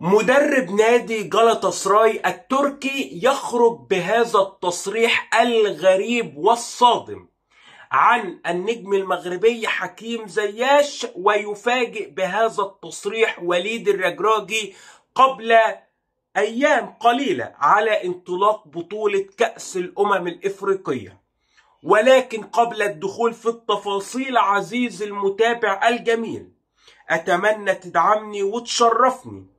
مدرب نادي جلطة سراي التركي يخرج بهذا التصريح الغريب والصادم عن النجم المغربي حكيم زياش ويفاجئ بهذا التصريح وليد الرجراجي قبل أيام قليلة على انطلاق بطولة كأس الأمم الإفريقية ولكن قبل الدخول في التفاصيل عزيزي المتابع الجميل أتمنى تدعمني وتشرفني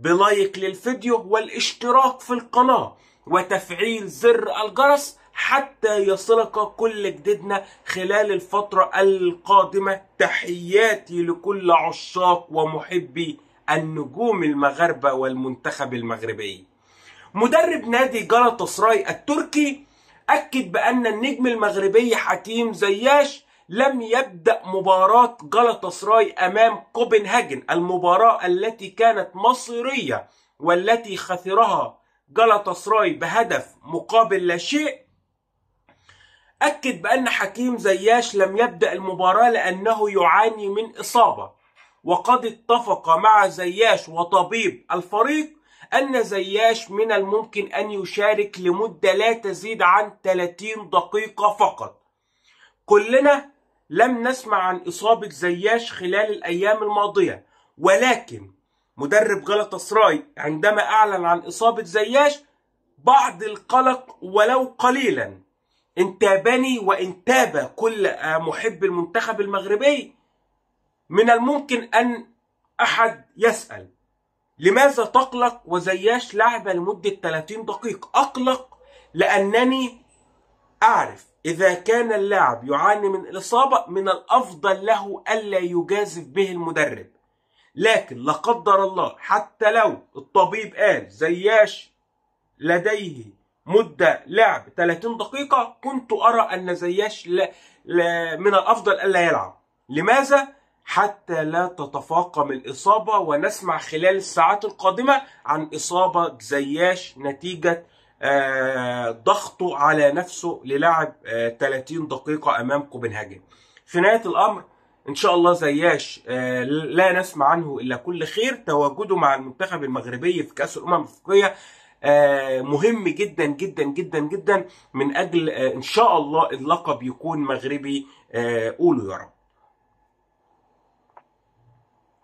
بلايك للفيديو والاشتراك في القناة وتفعيل زر الجرس حتى يصلك كل جديدنا خلال الفترة القادمة تحياتي لكل عشاق ومحبي النجوم المغاربة والمنتخب المغربي مدرب نادي جالاتا سراي التركي أكد بأن النجم المغربي حكيم زياش لم يبدأ مباراة سراي أمام كوبنهاجن المباراة التي كانت مصيرية والتي خسرها سراي بهدف مقابل لا شيء أكد بأن حكيم زياش لم يبدأ المباراة لأنه يعاني من إصابة وقد اتفق مع زياش وطبيب الفريق أن زياش من الممكن أن يشارك لمدة لا تزيد عن 30 دقيقة فقط كلنا لم نسمع عن إصابة زياش خلال الأيام الماضية ولكن مدرب غلط أسراي عندما أعلن عن إصابة زياش بعض القلق ولو قليلا انتابني وانتاب كل محب المنتخب المغربي من الممكن أن أحد يسأل لماذا تقلق وزياش لعب لمدة 30 دقيقة أقلق لأنني أعرف إذا كان اللاعب يعاني من الإصابة من الأفضل له ألا يجازف به المدرب لكن لا قدر الله حتى لو الطبيب قال زياش لديه مدة لعب 30 دقيقة كنت أرى أن زياش ل... من الأفضل ألا يلعب لماذا؟ حتى لا تتفاقم الإصابة ونسمع خلال الساعات القادمة عن إصابة زياش نتيجة آه، ضغطه على نفسه للعب 30 آه، دقيقة أمام كوبنهاجن في نهاية الأمر إن شاء الله زياش آه، لا نسمع عنه إلا كل خير تواجده مع المنتخب المغربي في كأس الأمم الأفريقية مهم جدا جدا جدا جدا من أجل إن شاء الله اللقب يكون مغربي قولوا يا رب